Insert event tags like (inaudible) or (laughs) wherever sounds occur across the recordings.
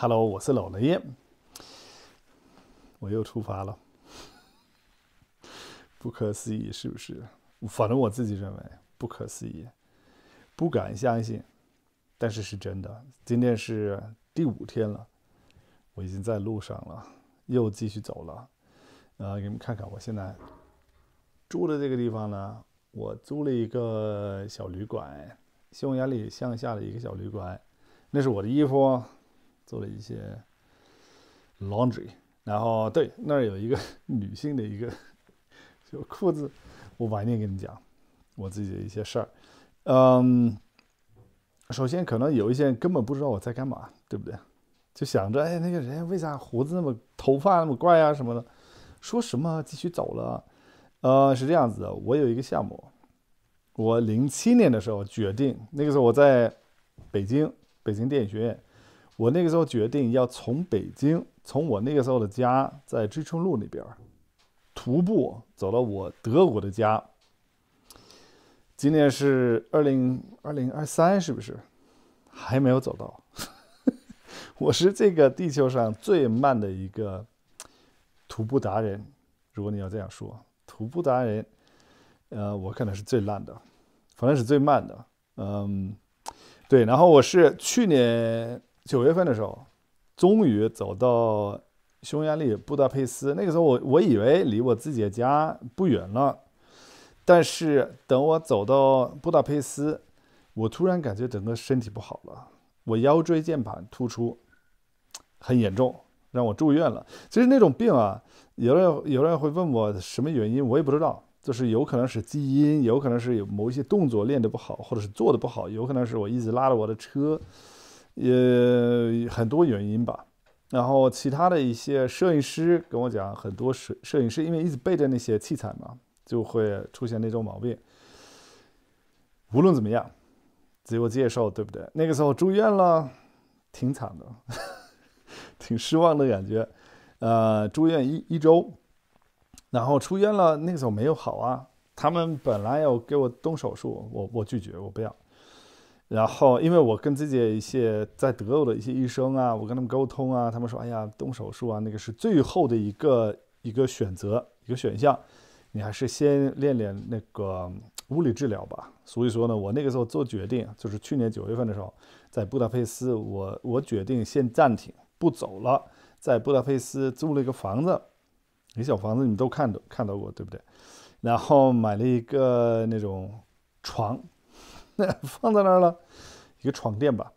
Hello，我是老雷，我又出发了，(laughs) 不可思议是不是？反正我自己认为不可思议，不敢相信，但是是真的。今天是第五天了，我已经在路上了，又继续走了。呃，给你们看看我现在住的这个地方呢，我租了一个小旅馆，匈牙利向下的一个小旅馆，那是我的衣服。做了一些 laundry，然后对那儿有一个 (laughs) 女性的一个就裤子。我晚点跟你讲我自己的一些事儿。嗯，首先可能有一些人根本不知道我在干嘛，对不对？就想着，哎，那个人为啥胡子那么、头发那么怪啊什么的？说什么继续走了？呃，是这样子的。我有一个项目，我零七年的时候决定，那个时候我在北京北京电影学院。我那个时候决定要从北京，从我那个时候的家在知春路那边，徒步走到我德国的家。今年是二零二零二三，是不是？还没有走到，(laughs) 我是这个地球上最慢的一个徒步达人。如果你要这样说，徒步达人，呃，我可能是最烂的，反正是最慢的。嗯，对。然后我是去年。九月份的时候，终于走到匈牙利布达佩斯。那个时候，我我以为离我自己的家不远了，但是等我走到布达佩斯，我突然感觉整个身体不好了，我腰椎间盘突出很严重，让我住院了。其实那种病啊，有人有人会问我什么原因，我也不知道，就是有可能是基因，有可能是有某一些动作练得不好，或者是做得不好，有可能是我一直拉着我的车。也很多原因吧，然后其他的一些摄影师跟我讲，很多摄摄影师因为一直背着那些器材嘛，就会出现那种毛病。无论怎么样，自我介绍对不对？那个时候住院了，挺惨的，(laughs) 挺失望的感觉。呃，住院一一周，然后出院了，那个时候没有好啊。他们本来要给我动手术，我我拒绝，我不要。然后，因为我跟自己一些在德国的一些医生啊，我跟他们沟通啊，他们说，哎呀，动手术啊，那个是最后的一个一个选择一个选项，你还是先练练那个物理治疗吧。所以说呢，我那个时候做决定，就是去年九月份的时候，在布达佩斯，我我决定先暂停不走了，在布达佩斯租了一个房子，一小房子，你都看到看到过，对不对？然后买了一个那种床。(laughs) 放在那儿了，一个床垫吧，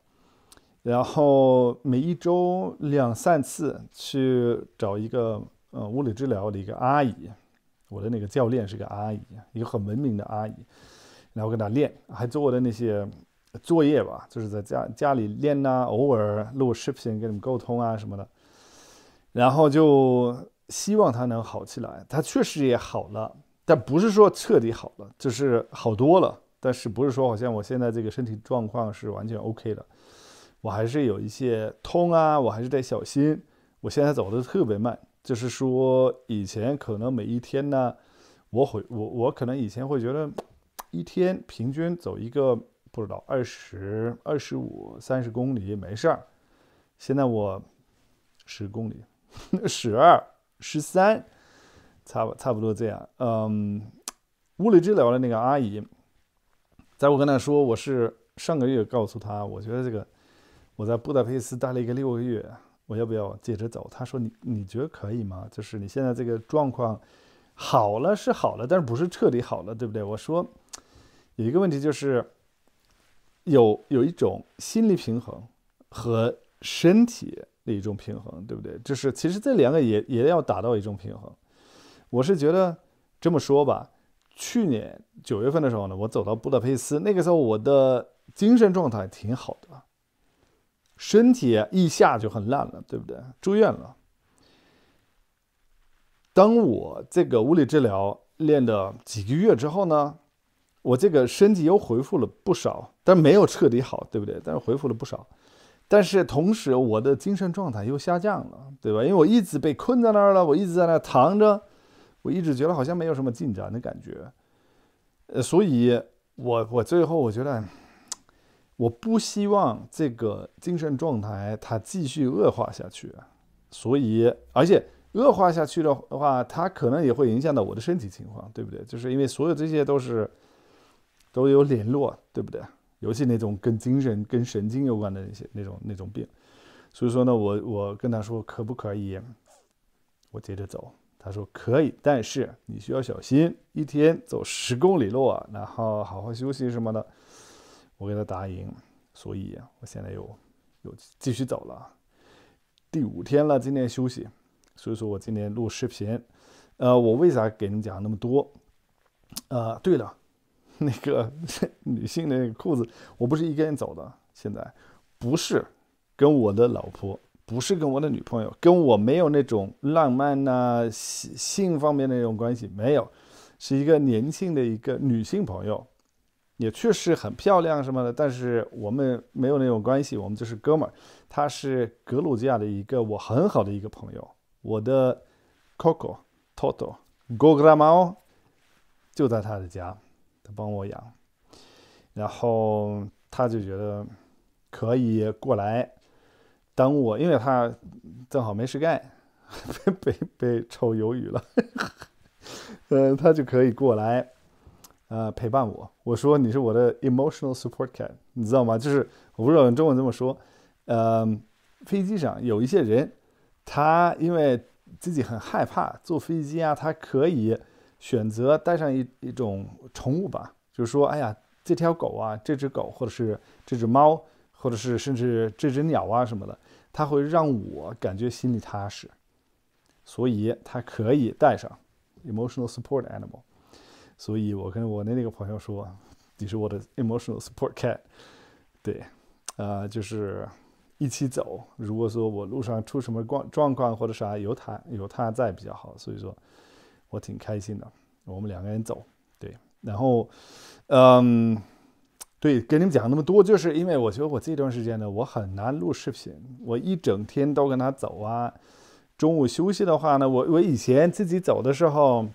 然后每一周两三次去找一个呃物理治疗的一个阿姨，我的那个教练是个阿姨，一个很文明的阿姨，然后跟她练，还做我的那些作业吧，就是在家家里练呐，偶尔录视频跟你们沟通啊什么的，然后就希望她能好起来，她确实也好了，但不是说彻底好了，就是好多了。但是不是说好像我现在这个身体状况是完全 OK 的？我还是有一些痛啊，我还是得小心。我现在走的特别慢，就是说以前可能每一天呢，我会我我可能以前会觉得一天平均走一个不知道二十二十五三十公里没事儿，现在我十公里、十二、十三，差不差不多这样。嗯，物理治疗的那个阿姨。在我跟他说，我是上个月告诉他，我觉得这个，我在布达佩斯待了一个六个月，我要不要接着走？他说：“你你觉得可以吗？就是你现在这个状况，好了是好了，但是不是彻底好了，对不对？”我说，有一个问题就是，有有一种心理平衡和身体的一种平衡，对不对？就是其实这两个也也要达到一种平衡。我是觉得这么说吧。去年九月份的时候呢，我走到布达佩斯，那个时候我的精神状态挺好的，身体一下就很烂了，对不对？住院了。当我这个物理治疗练的几个月之后呢，我这个身体又恢复了不少，但没有彻底好，对不对？但是恢复了不少，但是同时我的精神状态又下降了，对吧？因为我一直被困在那儿了，我一直在那躺着。我一直觉得好像没有什么进展的感觉，呃，所以我我最后我觉得，我不希望这个精神状态它继续恶化下去，所以而且恶化下去的话，它可能也会影响到我的身体情况，对不对？就是因为所有这些都是都有联络，对不对？尤其那种跟精神、跟神经有关的那些那种那种病，所以说呢，我我跟他说可不可以，我接着走。他说可以，但是你需要小心，一天走十公里路，然后好好休息什么的。我给他答应，所以我现在又又继续走了。第五天了，今天休息，所以说我今天录视频。呃，我为啥给你们讲那么多？呃，对了，那个 (laughs) 女性那个裤子，我不是一个人走的，现在不是，跟我的老婆。不是跟我的女朋友，跟我没有那种浪漫呐性性方面的那种关系，没有，是一个年轻的一个女性朋友，也确实很漂亮什么的，但是我们没有那种关系，我们就是哥们儿。他是格鲁吉亚的一个我很好的一个朋友，我的 Coco Toto Gogramo a 就在他的家，他帮我养，然后他就觉得可以过来。耽误我，因为他正好没事干，(laughs) 被被被臭鱿鱼了，(laughs) 呃，他就可以过来，呃，陪伴我。我说你是我的 emotional support cat，你知道吗？就是我不知道用中文这么说。呃，飞机上有一些人，他因为自己很害怕坐飞机啊，他可以选择带上一一种宠物吧，就是说，哎呀，这条狗啊，这只狗或者是这只猫。或者是甚至这只鸟啊什么的，它会让我感觉心里踏实，所以它可以带上，emotional support animal。所以我跟我的那个朋友说，你是我的 emotional support cat。对，呃，就是一起走。如果说我路上出什么状状况或者啥，有它有它在比较好。所以说，我挺开心的。我们两个人走，对，然后，嗯。对，跟你们讲那么多，就是因为我觉得我这段时间呢，我很难录视频。我一整天都跟他走啊，中午休息的话呢，我我以前自己走的时候，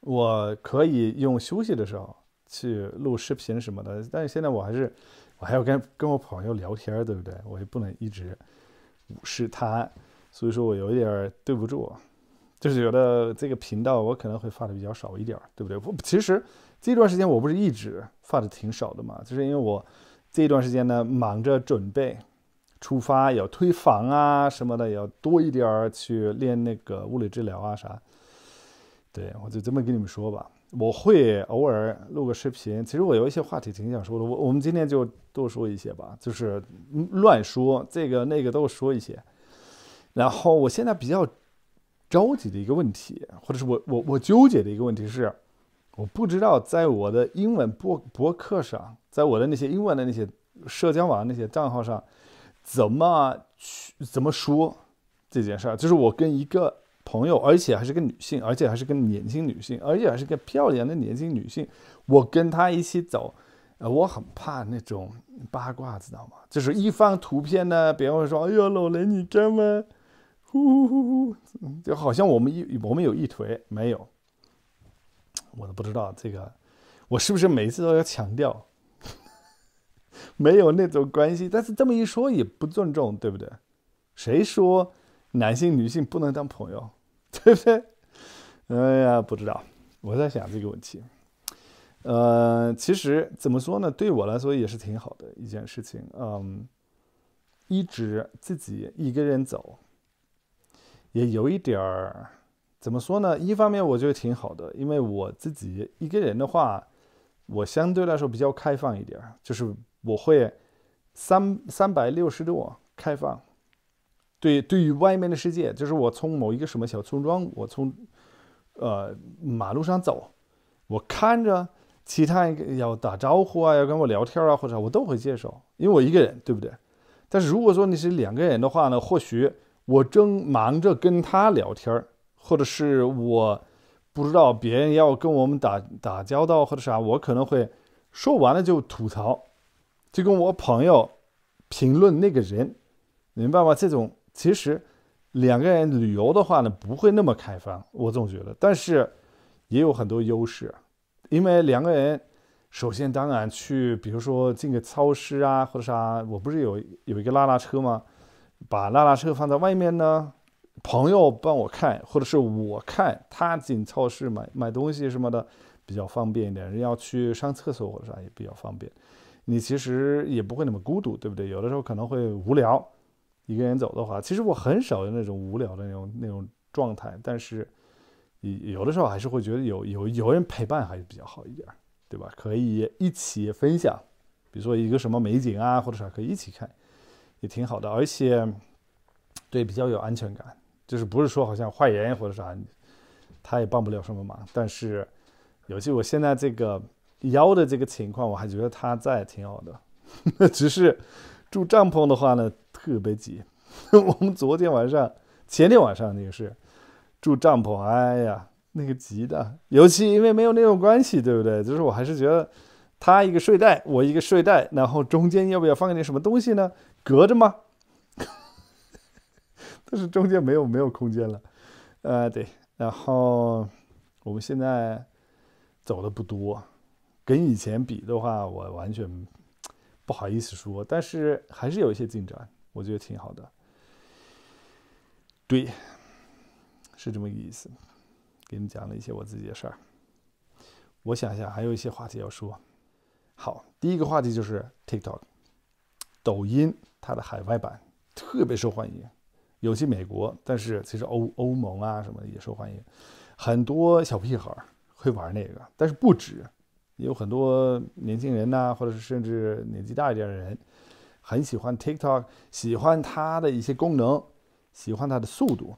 我可以用休息的时候去录视频什么的。但是现在我还是，我还要跟跟我朋友聊天，对不对？我也不能一直无视他，所以说我有点对不住，就是觉得这个频道我可能会发的比较少一点，对不对？我其实这段时间我不是一直。发的挺少的嘛，就是因为我这段时间呢忙着准备出发，要退房啊什么的，要多一点儿去练那个物理治疗啊啥。对我就这么跟你们说吧，我会偶尔录个视频。其实我有一些话题挺想说的，我我们今天就多说一些吧，就是乱说这个那个都说一些。然后我现在比较着急的一个问题，或者是我我我纠结的一个问题是。我不知道在我的英文博博客上，在我的那些英文的那些社交网那些账号上，怎么去怎么说这件事儿？就是我跟一个朋友，而且还是个女性，而且还是个年轻女性，而且还是个漂亮的年轻女性，我跟她一起走，呃，我很怕那种八卦，知道吗？就是一放图片呢，别人会说：“哎呦，老雷，你干嘛？”呼呼呼呼，就好像我们一我们有一腿，没有。我都不知道这个，我是不是每次都要强调？(laughs) 没有那种关系，但是这么一说也不尊重，对不对？谁说男性女性不能当朋友，(laughs) 对不对？哎呀，不知道，我在想这个问题。呃，其实怎么说呢？对我来说也是挺好的一件事情。嗯，一直自己一个人走，也有一点儿。怎么说呢？一方面我觉得挺好的，因为我自己一个人的话，我相对来说比较开放一点，就是我会三三百六十度开放。对，对于外面的世界，就是我从某一个什么小村庄，我从呃马路上走，我看着其他人要打招呼啊，要跟我聊天啊，或者我都会接受，因为我一个人，对不对？但是如果说你是两个人的话呢，或许我正忙着跟他聊天儿。或者是我不知道别人要跟我们打打交道或者啥，我可能会说完了就吐槽，就跟我朋友评论那个人，明白吗？这种其实两个人旅游的话呢，不会那么开放，我总觉得，但是也有很多优势，因为两个人首先当然去，比如说进个超市啊，或者啥，我不是有有一个拉拉车吗？把拉拉车放在外面呢。朋友帮我看，或者是我看，他进超市买买东西什么的比较方便一点。人要去上厕所或者啥也比较方便。你其实也不会那么孤独，对不对？有的时候可能会无聊，一个人走的话，其实我很少有那种无聊的那种那种状态。但是，有的时候还是会觉得有有有人陪伴还是比较好一点，对吧？可以一起分享，比如说一个什么美景啊，或者啥可以一起看，也挺好的。而且，对比较有安全感。就是不是说好像化人或者啥，他也帮不了什么忙。但是，尤其我现在这个腰的这个情况，我还觉得他在挺好的。(laughs) 只是住帐篷的话呢，特别挤。(laughs) 我们昨天晚上、前天晚上那个是住帐篷，哎呀，那个挤的。尤其因为没有那种关系，对不对？就是我还是觉得他一个睡袋，我一个睡袋，然后中间要不要放点什么东西呢？隔着吗？但是中间没有没有空间了，呃，对，然后我们现在走的不多，跟以前比的话，我完全不好意思说，但是还是有一些进展，我觉得挺好的。对，是这么个意思，给你们讲了一些我自己的事儿。我想想，还有一些话题要说。好，第一个话题就是 TikTok，抖音它的海外版特别受欢迎。尤其美国，但是其实欧欧盟啊什么也受欢迎，很多小屁孩会玩那个，但是不止，有很多年轻人呐，或者是甚至年纪大一点的人，很喜欢 TikTok，喜欢它的一些功能，喜欢它的速度，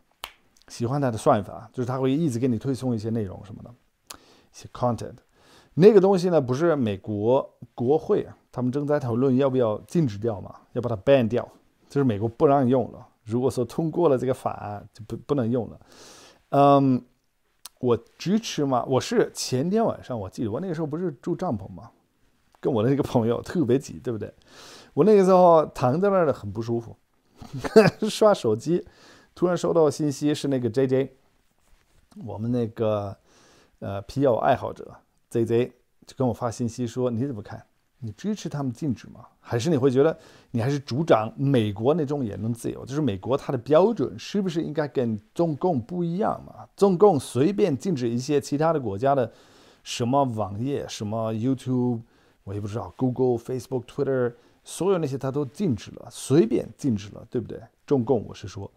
喜欢它的算法，就是它会一直给你推送一些内容什么的，一些 content。那个东西呢，不是美国国会他们正在讨论要不要禁止掉嘛，要把它 ban 掉，就是美国不让用了。如果说通过了这个法案，就不不能用了。嗯，我支持嘛。我是前天晚上，我记得我那个时候不是住帐篷嘛，跟我的那个朋友特别挤，对不对？我那个时候躺在那儿的很不舒服，(laughs) 刷手机，突然收到信息是那个 J J，我们那个呃皮友爱好者 J J 就跟我发信息说你怎么看？你支持他们禁止吗？还是你会觉得你还是主张美国那种言论自由？就是美国它的标准是不是应该跟中共不一样嘛？中共随便禁止一些其他的国家的什么网页，什么 YouTube，我也不知道，Google、Facebook、Twitter，所有那些它都禁止了，随便禁止了，对不对？中共，我是说，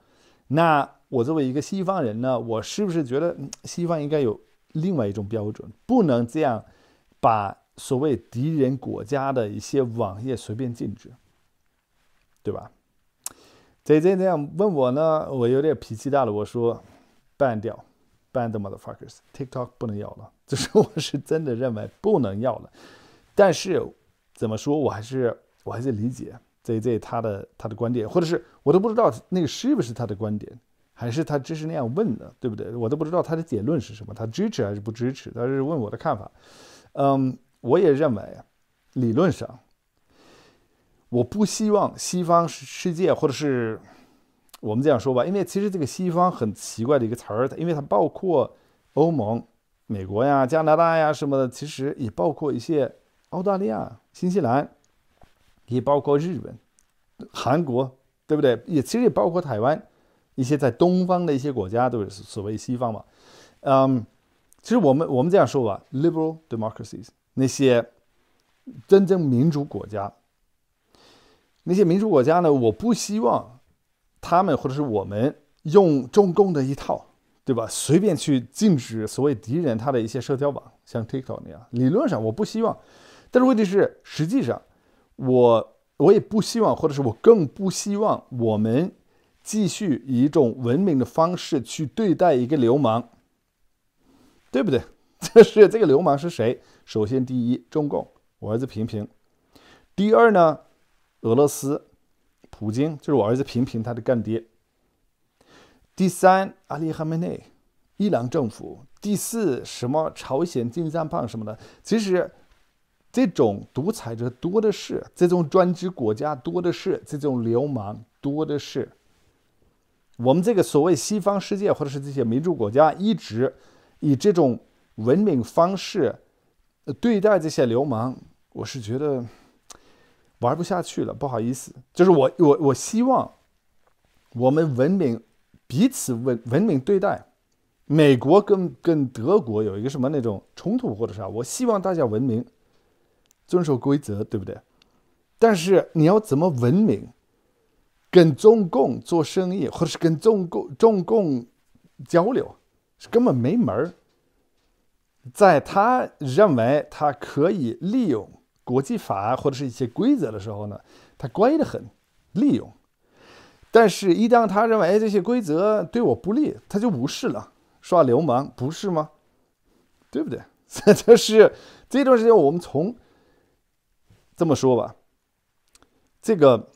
那我作为一个西方人呢，我是不是觉得西方应该有另外一种标准，不能这样把？所谓敌人国家的一些网页随便禁止，对吧 j Z 那样问我呢，我有点脾气大了。我说，ban 掉，ban the motherfuckers，TikTok 不能要了。(laughs) 就是我是真的认为不能要了。但是，怎么说，我还是我还是理解 Z Z 他的他的观点，或者是我都不知道那个是不是他的观点，还是他只是那样问的，对不对？我都不知道他的结论是什么，他支持还是不支持？他是问我的看法，嗯。我也认为，理论上，我不希望西方世界，或者是我们这样说吧，因为其实这个西方很奇怪的一个词儿，因为它包括欧盟、美国呀、加拿大呀什么的，其实也包括一些澳大利亚、新西兰，也包括日本、韩国，对不对？也其实也包括台湾，一些在东方的一些国家都是所谓西方嘛。嗯，其实我们我们这样说吧，liberal democracies。那些真正民主国家，那些民主国家呢？我不希望他们或者是我们用中共的一套，对吧？随便去禁止所谓敌人他的一些社交网，像 TikTok 那样。理论上我不希望，但是问题是，实际上我我也不希望，或者是我更不希望我们继续以一种文明的方式去对待一个流氓，对不对？就 (laughs) 是这个流氓是谁？首先，第一，中共，我儿子平平；第二呢，俄罗斯，普京就是我儿子平平他的干爹；第三，阿里哈梅内，伊朗政府；第四，什么朝鲜金三胖什么的。其实，这种独裁者多的是，这种专制国家多的是，这种流氓多的是。我们这个所谓西方世界，或者是这些民主国家，一直以这种文明方式。对待这些流氓，我是觉得玩不下去了，不好意思。就是我，我我希望我们文明，彼此文文明对待。美国跟跟德国有一个什么那种冲突或者啥，我希望大家文明，遵守规则，对不对？但是你要怎么文明跟中共做生意，或者是跟中共中共交流，是根本没门儿。在他认为他可以利用国际法或者是一些规则的时候呢，他乖得很，利用；但是，一旦他认为这些规则对我不利，他就无视了，耍流氓，不是吗？对不对？(laughs) 这就是这段时间我们从这么说吧。这个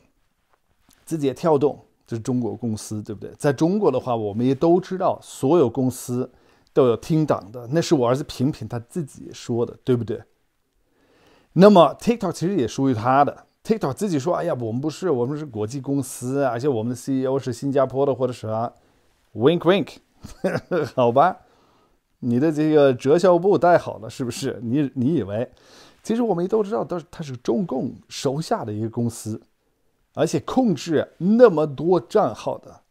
字节跳动就是中国公司，对不对？在中国的话，我们也都知道，所有公司。都有听党的，那是我儿子平平他自己说的，对不对？那么 TikTok 其实也属于他的，TikTok 自己说：“哎呀，我们不是，我们是国际公司，而且我们的 CEO 是新加坡的，或者啥。” Wink Wink，(laughs) 好吧，你的这个哲校部带好了是不是？你你以为，其实我们都知道，都他是中共手下的一个公司，而且控制那么多账号的，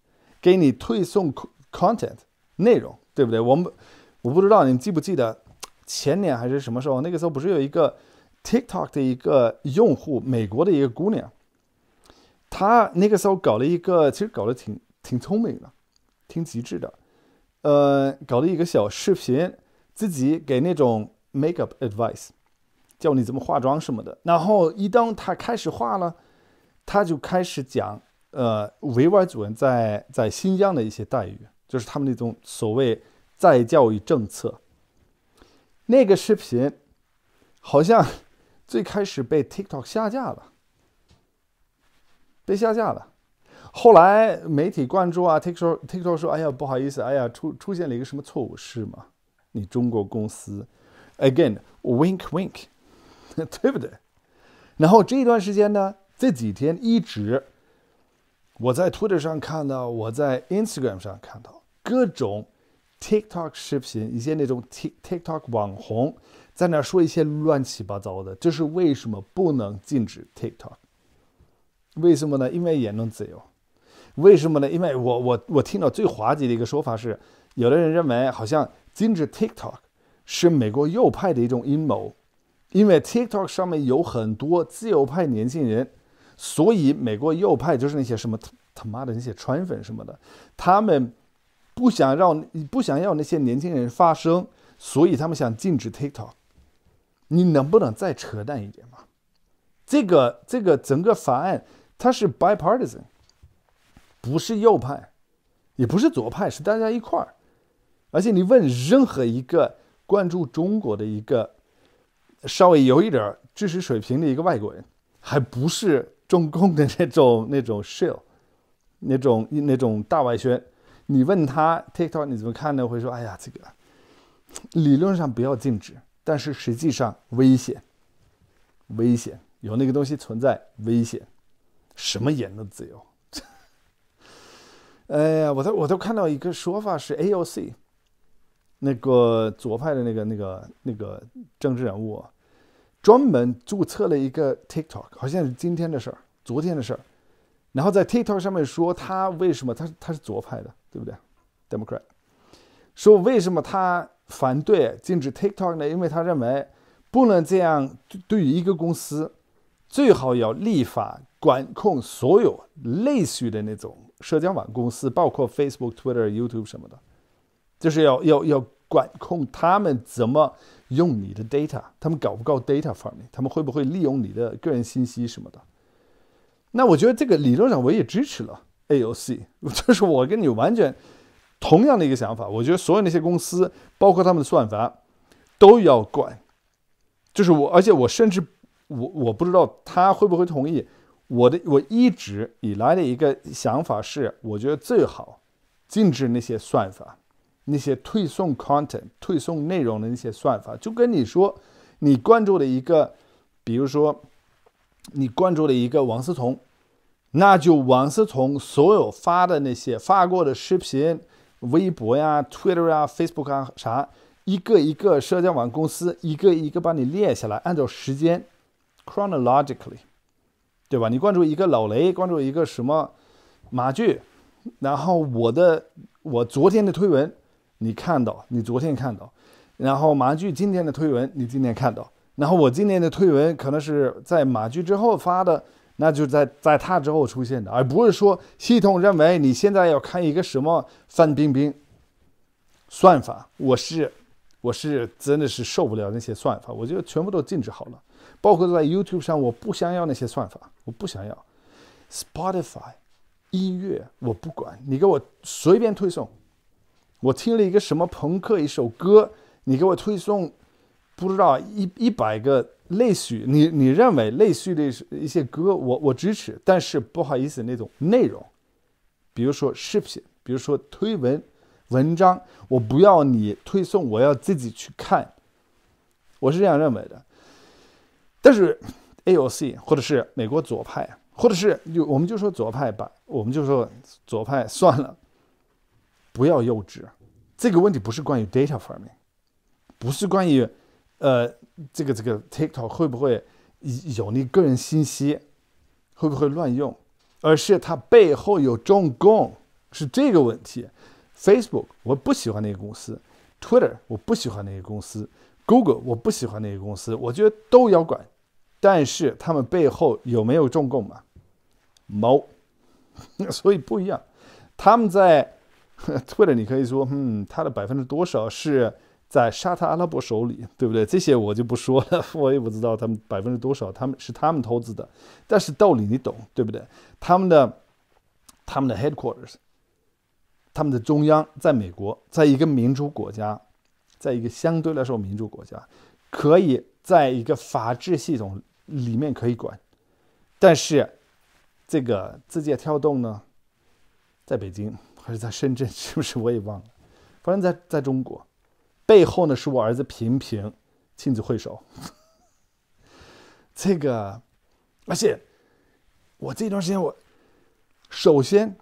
给你推送 content 内容。对不对？我们我不知道你记不记得，前年还是什么时候？那个时候不是有一个 TikTok 的一个用户，美国的一个姑娘，她那个时候搞了一个，其实搞得挺挺聪明的，挺极致的，呃，搞了一个小视频，自己给那种 makeup advice，教你怎么化妆什么的。然后一当她开始画了，她就开始讲，呃，维吾尔族人在在新疆的一些待遇。就是他们那种所谓再教育政策，那个视频好像最开始被 TikTok 下架了，被下架了。后来媒体关注啊，TikTok TikTok 说：“哎呀，不好意思，哎呀，出出现了一个什么错误，是吗？你中国公司，Again wink wink，(laughs) 对不对？”然后这一段时间呢，这几天一直。我在 Twitter 上看到，我在 Instagram 上看到各种 TikTok 视频，一些那种 TikTok 网红在那说一些乱七八糟的。这是为什么不能禁止 TikTok？为什么呢？因为言论自由。为什么呢？因为我我我听到最滑稽的一个说法是，有的人认为好像禁止 TikTok 是美国右派的一种阴谋，因为 TikTok 上面有很多自由派年轻人。所以美国右派就是那些什么他他妈的那些川粉什么的，他们不想让不想要那些年轻人发声，所以他们想禁止 TikTok。你能不能再扯淡一点嘛？这个这个整个法案它是 bipartisan，不是右派，也不是左派，是大家一块儿。而且你问任何一个关注中国的一个稍微有一点知识水平的一个外国人，还不是。中共的那种、那种 shell，那种、那种大外宣，你问他 TikTok 你怎么看呢？会说：哎呀，这个理论上不要禁止，但是实际上危险，危险，有那个东西存在，危险，什么言论自由？(laughs) 哎呀，我都、我都看到一个说法是 AOC，那个左派的那个、那个、那个政治人物。专门注册了一个 TikTok，好像是今天的事儿，昨天的事儿。然后在 TikTok 上面说他为什么他他是左派的，对不对？Democrat 说为什么他反对禁止 TikTok 呢？因为他认为不能这样，对于一个公司，最好要立法管控所有类似的那种社交网公司，包括 Facebook、Twitter、YouTube 什么的，就是要要要。管控他们怎么用你的 data，他们搞不搞 data farming，他们会不会利用你的个人信息什么的？那我觉得这个理论上我也支持了 AOC，(laughs) 就是我跟你完全同样的一个想法。我觉得所有那些公司，包括他们的算法，都要管。就是我，而且我甚至我我不知道他会不会同意。我的我一直以来的一个想法是，我觉得最好禁止那些算法。那些推送 content、推送内容的那些算法，就跟你说，你关注了一个，比如说，你关注了一个王思聪，那就王思聪所有发的那些发过的视频、微博呀、Twitter 啊、Facebook 啊啥，一个一个社交网公司一个一个把你列下来，按照时间 chronologically，对吧？你关注一个老雷，关注一个什么马剧，然后我的我昨天的推文。你看到，你昨天看到，然后马巨今天的推文你今天看到，然后我今天的推文可能是在马巨之后发的，那就在在他之后出现的，而不是说系统认为你现在要看一个什么范冰冰算法。我是我是真的是受不了那些算法，我就全部都禁止好了，包括在 YouTube 上我不想要那些算法，我不想要 Spotify 音乐，我不管你给我随便推送。我听了一个什么朋克一首歌，你给我推送，不知道一一百个类似，你你认为类似的，一些歌，我我支持，但是不好意思，那种内容，比如说视频，比如说推文、文章，我不要你推送，我要自己去看，我是这样认为的。但是 AOC 或者是美国左派，或者是就我们就说左派吧，我们就说左派算了。不要幼稚，这个问题不是关于 data 方面，不是关于，呃，这个这个 TikTok 会不会有你个人信息，会不会乱用，而是它背后有中共，是这个问题。Facebook 我不喜欢那个公司，Twitter 我不喜欢那个公司，Google 我不喜欢那个公司，我觉得都要管，但是他们背后有没有中共嘛？没，(laughs) 所以不一样，他们在。退了，你可以说，嗯，它的百分之多少是在沙特阿拉伯手里，对不对？这些我就不说了，(laughs) 我也不知道他们百分之多少，他们是他们投资的。但是道理你懂，对不对？他们的、他们的 headquarters，他们的中央在美国，在一个民主国家，在一个相对来说民主国家，可以在一个法治系统里面可以管。但是这个字节跳动呢，在北京。还是在深圳，(laughs) 是不是？我也忘了。反正在在中国，背后呢是我儿子平平，亲自挥手。(laughs) 这个而且我这段时间，我首先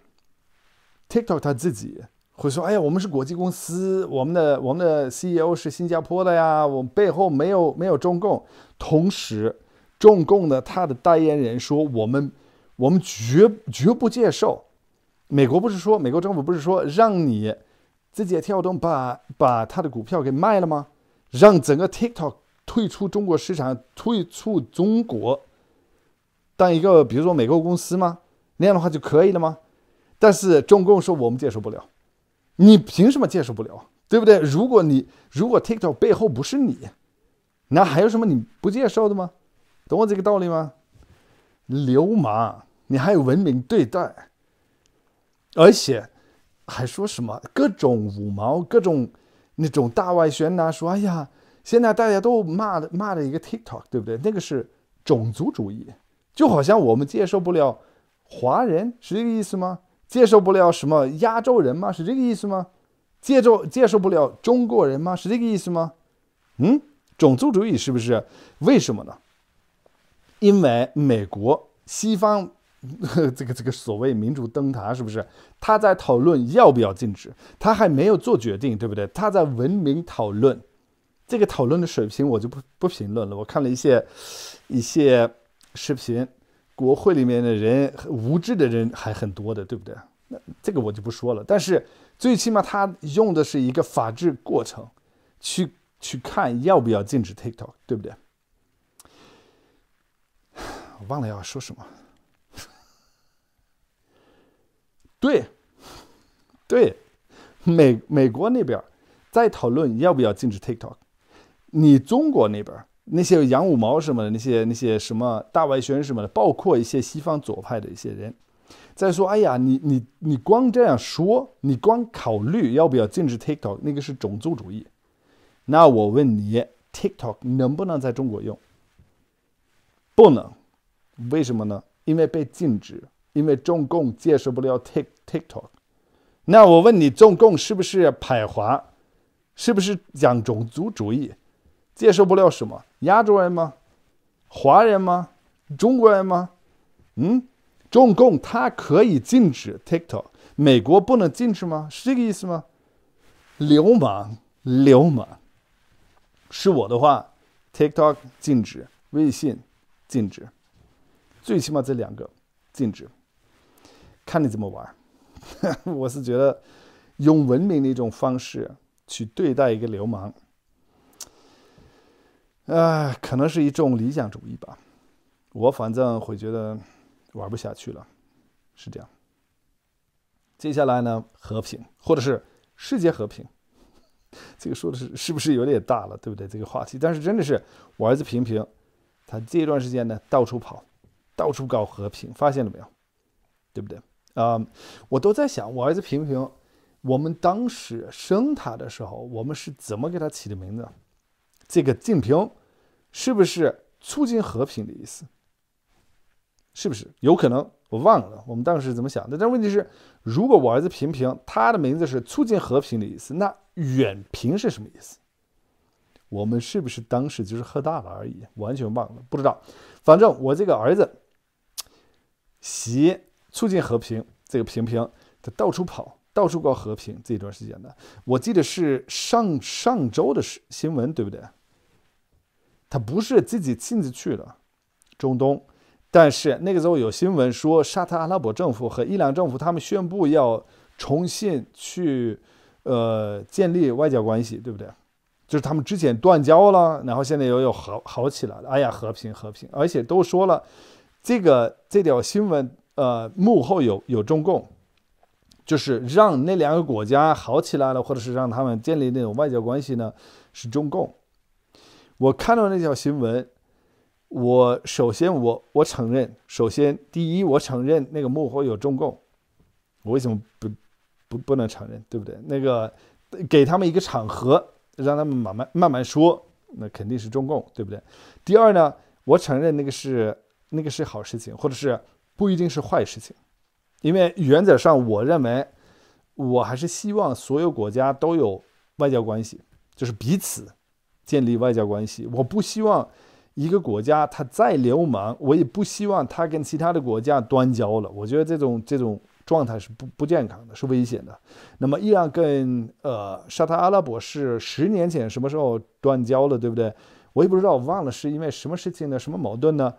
TikTok 他自己会说：“哎呀，我们是国际公司，我们的我们的 CEO 是新加坡的呀，我们背后没有没有中共。”同时，中共的他的代言人说：“我们我们绝绝不接受。”美国不是说，美国政府不是说，让你自己跳动把把他的股票给卖了吗？让整个 TikTok 退出中国市场，退出中国，当一个比如说美国公司吗？那样的话就可以了吗？但是中共说我们接受不了，你凭什么接受不了？对不对？如果你如果 TikTok 背后不是你，那还有什么你不接受的吗？懂我这个道理吗？流氓，你还有文明对待？而且还说什么各种五毛，各种那种大外宣呐，说哎呀，现在大家都骂的骂的一个 TikTok，对不对？那个是种族主义，就好像我们接受不了华人，是这个意思吗？接受不了什么亚洲人吗？是这个意思吗？接受接受不了中国人吗？是这个意思吗？嗯，种族主义是不是？为什么呢？因为美国西方。(laughs) 这个这个所谓民主灯塔是不是？他在讨论要不要禁止，他还没有做决定，对不对？他在文明讨论，这个讨论的水平我就不不评论了。我看了一些一些视频，国会里面的人无知的人还很多的，对不对？那这个我就不说了。但是最起码他用的是一个法治过程去去看要不要禁止 TikTok，对不对？(sighs) 我忘了要说什么。对，对，美美国那边在讨论要不要禁止 TikTok，你中国那边那些洋五毛什么的，那些那些什么大外宣什么的，包括一些西方左派的一些人，在说，哎呀，你你你光这样说，你光考虑要不要禁止 TikTok，那个是种族主义。那我问你，TikTok 能不能在中国用？不能，为什么呢？因为被禁止。因为中共接受不了 Tik TikTok，那我问你，中共是不是排华？是不是讲种族主义？接受不了什么亚洲人吗？华人吗？中国人吗？嗯，中共它可以禁止 TikTok，美国不能禁止吗？是这个意思吗？流氓，流氓！是我的话，TikTok 禁止，微信禁止，最起码这两个禁止。看你怎么玩，(laughs) 我是觉得用文明的一种方式去对待一个流氓，啊，可能是一种理想主义吧。我反正会觉得玩不下去了，是这样。接下来呢，和平，或者是世界和平，(laughs) 这个说的是是不是有点大了，对不对？这个话题，但是真的是我儿子平平，他这段时间呢，到处跑，到处搞和平，发现了没有？对不对？啊，我都在想，我儿子平平，我们当时生他的时候，我们是怎么给他起的名字？这个“静平”是不是促进和平的意思？是不是有可能我忘了我们当时怎么想的？但问题是，如果我儿子平平，他的名字是促进和平的意思，那远平是什么意思？我们是不是当时就是喝大了而已？完全忘了，不知道。反正我这个儿子，习促进和平，这个平平他到处跑，到处搞和平。这一段时间呢，我记得是上上周的新闻，对不对？他不是自己亲自去了中东，但是那个时候有新闻说，沙特阿拉伯政府和伊朗政府他们宣布要重新去呃建立外交关系，对不对？就是他们之前断交了，然后现在又又好好起来了。哎呀，和平和平，而且都说了这个这条新闻。呃，幕后有有中共，就是让那两个国家好起来了，或者是让他们建立那种外交关系呢，是中共。我看到那条新闻，我首先我我承认，首先第一我承认那个幕后有中共，我为什么不不不能承认，对不对？那个给他们一个场合，让他们慢慢慢慢说，那肯定是中共，对不对？第二呢，我承认那个是那个是好事情，或者是。不一定是坏事情，因为原则上，我认为我还是希望所有国家都有外交关系，就是彼此建立外交关系。我不希望一个国家它再流氓，我也不希望它跟其他的国家断交了。我觉得这种这种状态是不不健康的，是危险的。那么，伊朗跟呃沙特阿拉伯是十年前什么时候断交了？对不对？我也不知道，我忘了是因为什么事情呢？什么矛盾呢？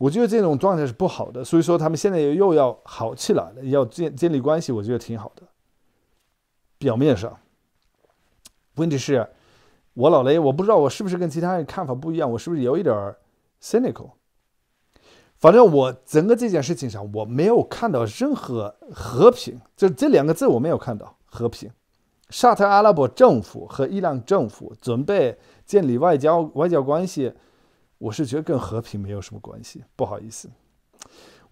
我觉得这种状态是不好的，所以说他们现在又要好起来了，要建建立关系，我觉得挺好的。表面上，问题是我老雷，我不知道我是不是跟其他人看法不一样，我是不是有一点儿 cynical。反正我整个这件事情上，我没有看到任何和平，就这两个字我没有看到和平。沙特阿拉伯政府和伊朗政府准备建立外交外交关系。我是觉得跟和平没有什么关系，不好意思，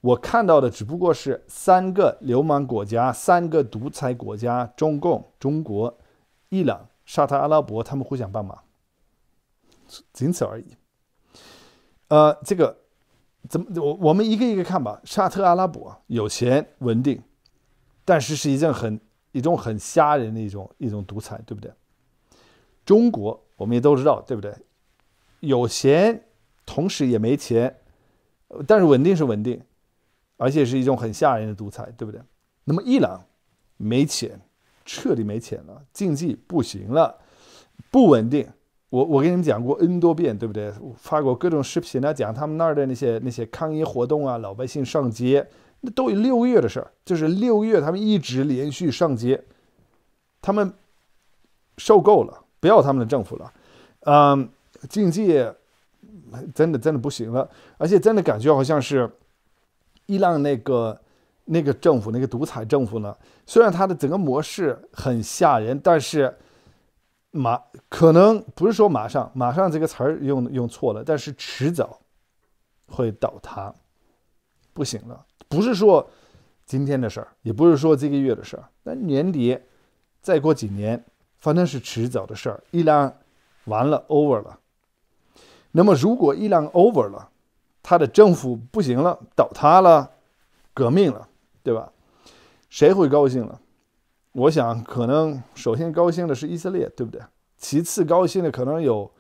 我看到的只不过是三个流氓国家、三个独裁国家：中共、中国、伊朗、沙特阿拉伯，他们互相帮忙，仅此而已。呃，这个怎么？我我们一个一个看吧。沙特阿拉伯有钱、稳定，但是是一件很一种很吓人的一种一种独裁，对不对？中国我们也都知道，对不对？有钱。同时也没钱，但是稳定是稳定，而且是一种很吓人的独裁，对不对？那么伊朗，没钱，彻底没钱了，经济不行了，不稳定。我我跟你们讲过 N 多遍，对不对？发过各种视频来讲他们那儿的那些那些抗议活动啊，老百姓上街，那都有六月的事儿，就是六月他们一直连续上街，他们受够了，不要他们的政府了，嗯，经济。真的真的不行了，而且真的感觉好像是伊朗那个那个政府那个独裁政府呢，虽然它的整个模式很吓人，但是马可能不是说马上马上这个词儿用用错了，但是迟早会倒塌，不行了，不是说今天的事儿，也不是说这个月的事儿，那年底再过几年，反正是迟早的事儿，伊朗完了 over 了。那么，如果伊朗 over 了，他的政府不行了，倒塌了，革命了，对吧？谁会高兴了？我想，可能首先高兴的是以色列，对不对？其次高兴的可能有，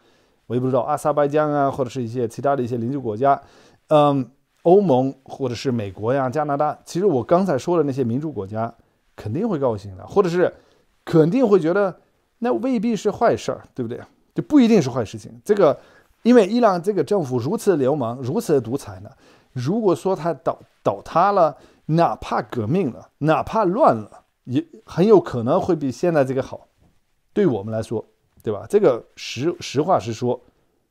我也不知道，阿塞拜疆啊，或者是一些其他的一些邻居国家，嗯，欧盟或者是美国呀、加拿大。其实我刚才说的那些民主国家肯定会高兴的，或者是肯定会觉得那未必是坏事儿，对不对？就不一定是坏事情，这个。因为伊朗这个政府如此流氓，如此的独裁呢？如果说它倒倒塌了，哪怕革命了，哪怕乱了，也很有可能会比现在这个好。对我们来说，对吧？这个实实话实说，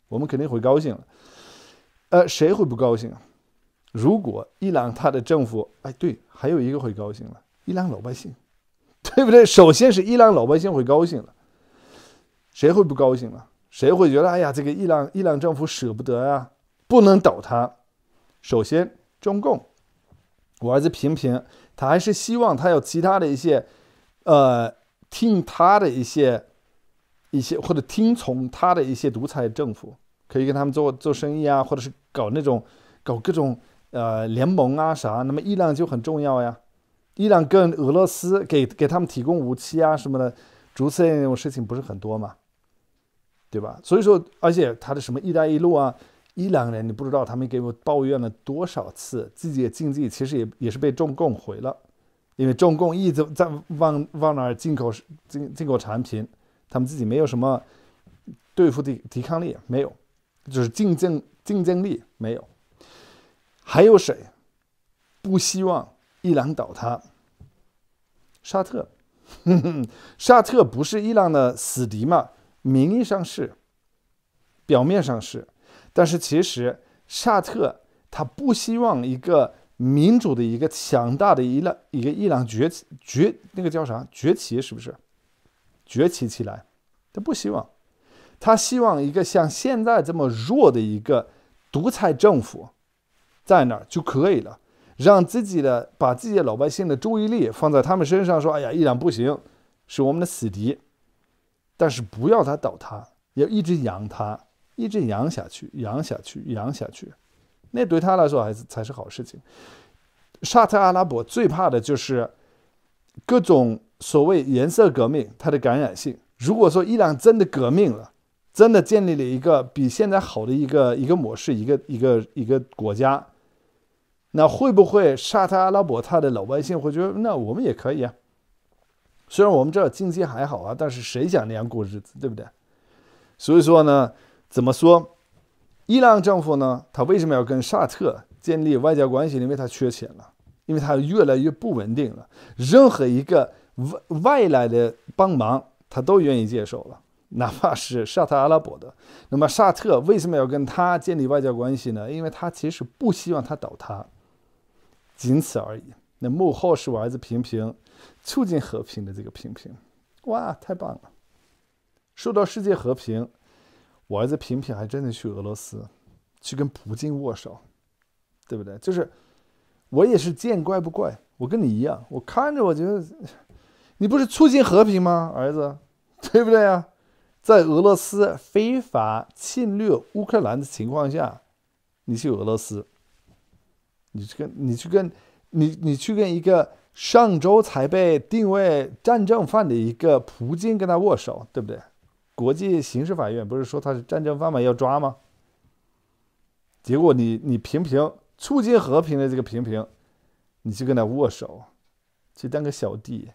我们肯定会高兴了。呃，谁会不高兴啊？如果伊朗他的政府，哎，对，还有一个会高兴了，伊朗老百姓，对不对？首先是伊朗老百姓会高兴了，谁会不高兴呢？谁会觉得？哎呀，这个伊朗伊朗政府舍不得啊，不能倒他。首先，中共，我儿子平平，他还是希望他有其他的一些，呃，听他的一些，一些或者听从他的一些独裁政府，可以跟他们做做生意啊，或者是搞那种搞各种呃联盟啊啥。那么伊朗就很重要呀，伊朗跟俄罗斯给给他们提供武器啊什么的，诸色这种事情不是很多嘛。对吧？所以说，而且他的什么“一带一路”啊，伊朗人你不知道他们给我抱怨了多少次，自己的经济其实也也是被中共毁了，因为中共一直在往往哪儿进口进进口产品，他们自己没有什么对付的抵抗力，没有，就是竞争竞争力没有。还有谁不希望伊朗倒塌？沙特，(laughs) 沙特不是伊朗的死敌吗？名义上是，表面上是，但是其实沙特他不希望一个民主的一个强大的一浪一个伊朗崛起崛那个叫啥崛起是不是崛起起来？他不希望，他希望一个像现在这么弱的一个独裁政府在那儿就可以了，让自己的把自己的老百姓的注意力放在他们身上，说哎呀伊朗不行，是我们的死敌。但是不要它倒塌，要一直养它，一直养下去，养下去，养下去，那对他来说还是才是好事情。沙特阿拉伯最怕的就是各种所谓颜色革命，它的感染性。如果说伊朗真的革命了，真的建立了一个比现在好的一个一个模式，一个一个一个国家，那会不会沙特阿拉伯他的老百姓会觉得，那我们也可以啊？虽然我们这经济还好啊，但是谁想那样过日子，对不对？所以说呢，怎么说？伊朗政府呢，他为什么要跟沙特建立外交关系？因为他缺钱了，因为他越来越不稳定了。任何一个外外来的帮忙，他都愿意接受了，哪怕是沙特阿拉伯的。那么沙特为什么要跟他建立外交关系呢？因为他其实不希望他倒塌，仅此而已。那幕后是我儿子平平。促进和平的这个平平，哇，太棒了！说到世界和平，我儿子平平还真的去俄罗斯，去跟普京握手，对不对？就是我也是见怪不怪，我跟你一样，我看着我觉得，你不是促进和平吗，儿子？(laughs) 对不对啊？在俄罗斯非法侵略乌克兰的情况下，你去俄罗斯，你去跟你去跟你你去跟一个。上周才被定位战争犯的一个普京跟他握手，对不对？国际刑事法院不是说他是战争犯吗？要抓吗？结果你你平平促进和平的这个平平，你去跟他握手，去当个小弟，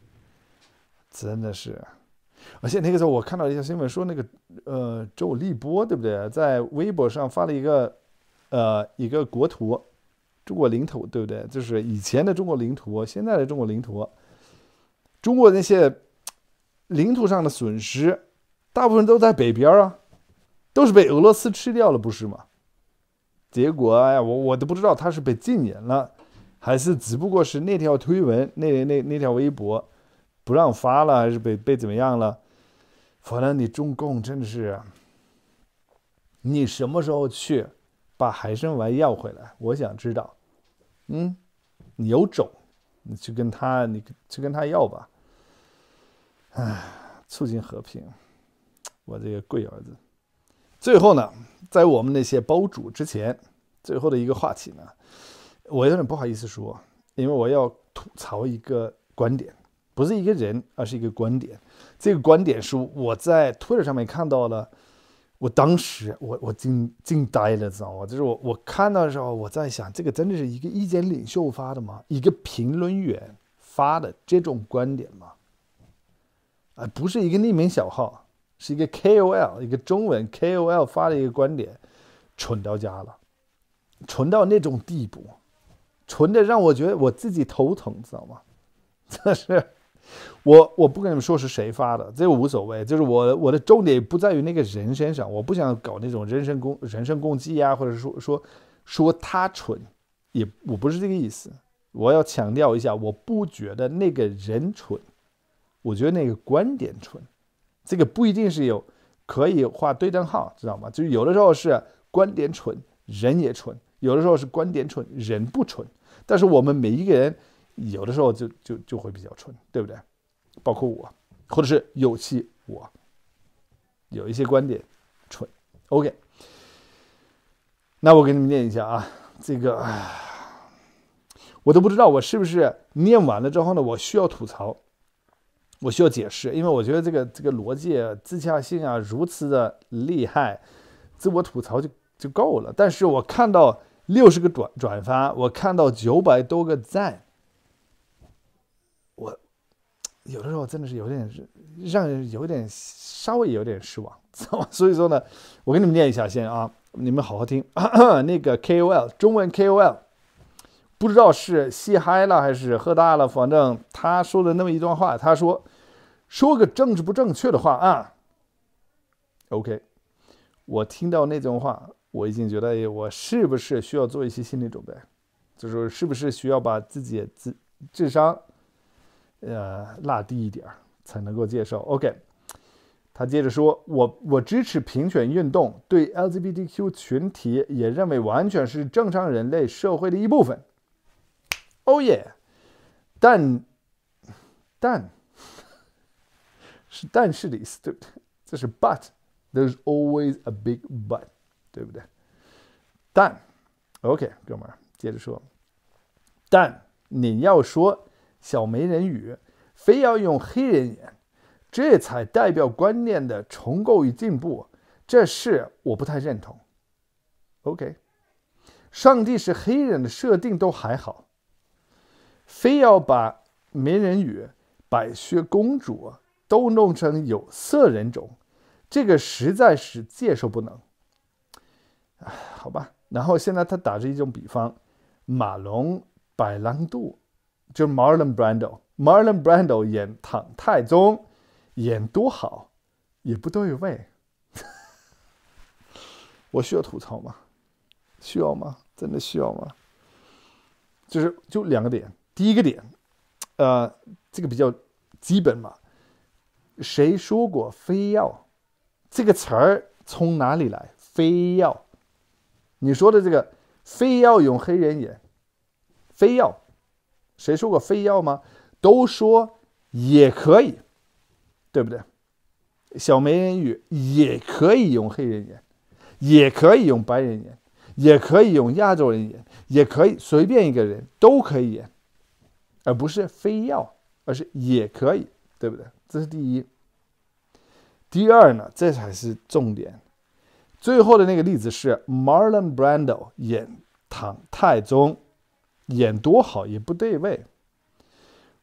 真的是。而且那个时候我看到一条新闻说，那个呃周立波对不对，在微博上发了一个呃一个国图。中国领土对不对？就是以前的中国领土，现在的中国领土，中国那些领土上的损失，大部分都在北边啊，都是被俄罗斯吃掉了，不是吗？结果哎呀，我我都不知道他是被禁言了，还是只不过是那条推文，那那那条微博不让发了，还是被被怎么样了？反正你中共真的是，你什么时候去？把海参丸要回来，我想知道，嗯，你有种，你去跟他，你去跟他要吧。哎，促进和平，我这个贵儿子。最后呢，在我们那些包主之前，最后的一个话题呢，我有点不好意思说，因为我要吐槽一个观点，不是一个人，而是一个观点。这个观点是我在 Twitter 上面看到了。我当时我我惊惊呆了，知道吗？就是我我看到的时候，我在想，这个真的是一个意见领袖发的吗？一个评论员发的这种观点吗？啊，不是一个匿名小号，是一个 KOL，一个中文 KOL 发的一个观点，蠢到家了，蠢到那种地步，蠢的让我觉得我自己头疼，知道吗？这 (laughs) 是。我我不跟你们说是谁发的，这个无所谓，就是我我的重点不在于那个人身上，我不想搞那种人身攻人身攻击啊，或者说说说他蠢，也我不是这个意思，我要强调一下，我不觉得那个人蠢，我觉得那个观点蠢，这个不一定是有可以画对等号，知道吗？就有的时候是观点蠢，人也蠢，有的时候是观点蠢，人不蠢，但是我们每一个人。有的时候就就就会比较蠢，对不对？包括我，或者是有气，我有一些观点蠢。OK，那我给你们念一下啊，这个我都不知道我是不是念完了之后呢，我需要吐槽，我需要解释，因为我觉得这个这个逻辑自洽性啊如此的厉害，自我吐槽就就够了。但是我看到六十个转转发，我看到九百多个赞。有的时候真的是有点让人有点稍微有点失望，(laughs) 所以说呢，我给你们念一下先啊，你们好好听。(clears throat) 那个 KOL，中文 KOL，不知道是戏嗨了还是喝大了，反正他说的那么一段话，他说说个政治不正确的话啊。OK，我听到那段话，我已经觉得，我是不是需要做一些心理准备？就是是不是需要把自己智智商？呃，拉低一点儿才能够接受。OK，他接着说：“我我支持平权运动，对 LGBTQ 群体也认为完全是正常人类社会的一部分。”Oh yeah，但但，是但是的意思，这是 but。There's always a big but，对不对？但 OK，哥们儿，接着说，但你要说。小美人鱼非要用黑人演，这才代表观念的重构与进步，这是我不太认同。OK，上帝是黑人的设定都还好，非要把美人鱼、白雪公主都弄成有色人种，这个实在是接受不能。哎，好吧。然后现在他打着一种比方，马龙、白兰度。就是 Marlon Brando，Marlon Brando 演唐太宗，演多好，也不对一位。(laughs) 我需要吐槽吗？需要吗？真的需要吗？就是就两个点，第一个点，呃，这个比较基本嘛。谁说过非要这个词儿从哪里来？非要你说的这个非要用黑人演，非要。谁说过非要吗？都说也可以，对不对？小美人鱼也可以用黑人演，也可以用白人演，也可以用亚洲人演，也可以随便一个人都可以演，而不是非要，而是也可以，对不对？这是第一。第二呢，这才是重点。最后的那个例子是 Marlon Brando 演唐太宗。演多好也不对位，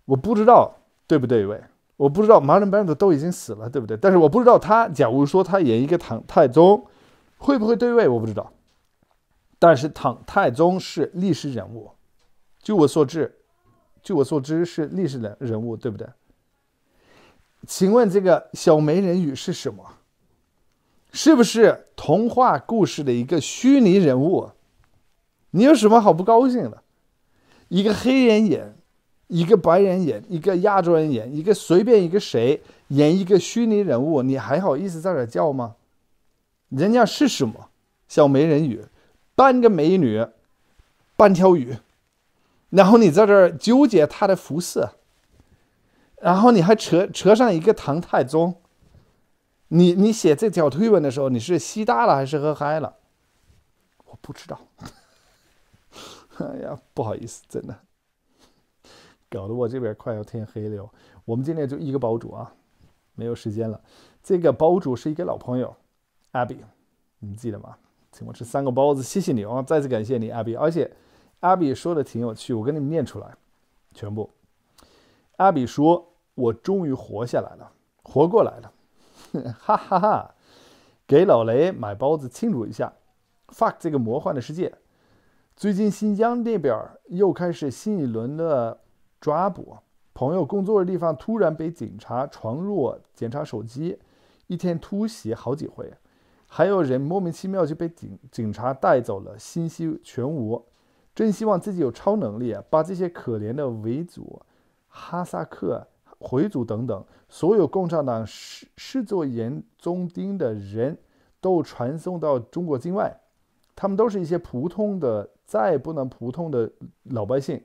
我不知道对不对位，我不知道 m a r t n b r a n d o 都已经死了，对不对？但是我不知道他，假如说他演一个唐太宗，会不会对位？我不知道，但是唐太宗是历史人物，据我所知，据我所知是历史人人物，对不对？请问这个小美人鱼是什么？是不是童话故事的一个虚拟人物？你有什么好不高兴的？一个黑人演，一个白人演，一个亚洲人演，一个随便一个谁演一个虚拟人物，你还好意思在这叫吗？人家是什么小美人鱼，半个美女，半条鱼，然后你在这纠结她的服饰，然后你还扯扯上一个唐太宗，你你写这条推文的时候你是吸大了还是喝嗨了？我不知道。(laughs) (laughs) 哎呀，不好意思，真的，搞得我这边快要天黑了哟。我们今天就一个包主啊，没有时间了。这个包主是一个老朋友，阿比，你记得吗？请我吃三个包子，谢谢你哦，再次感谢你，阿比。而且阿比说的挺有趣，我给你们念出来，全部。阿比说：“我终于活下来了，活过来了，(laughs) 哈哈哈！给老雷买包子庆祝一下，fuck 这个魔幻的世界。”最近新疆那边又开始新一轮的抓捕，朋友工作的地方突然被警察闯入检查手机，一天突袭好几回，还有人莫名其妙就被警警察带走了，信息全无。真希望自己有超能力啊！把这些可怜的维族、哈萨克、回族等等所有共产党视视作眼中钉的人，都传送到中国境外，他们都是一些普通的。再不能普通的老百姓，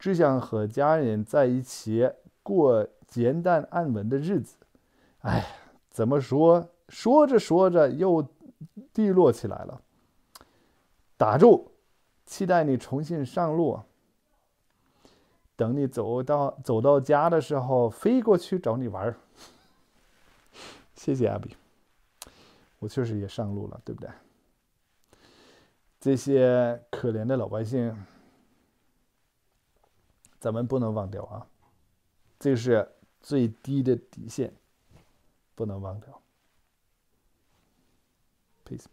只想和家人在一起过简单安稳的日子。哎，怎么说？说着说着又低落起来了。打住！期待你重新上路。等你走到走到家的时候，飞过去找你玩儿。谢谢阿比，我确实也上路了，对不对？这些可怜的老百姓，咱们不能忘掉啊！这是最低的底线，不能忘掉。Peace。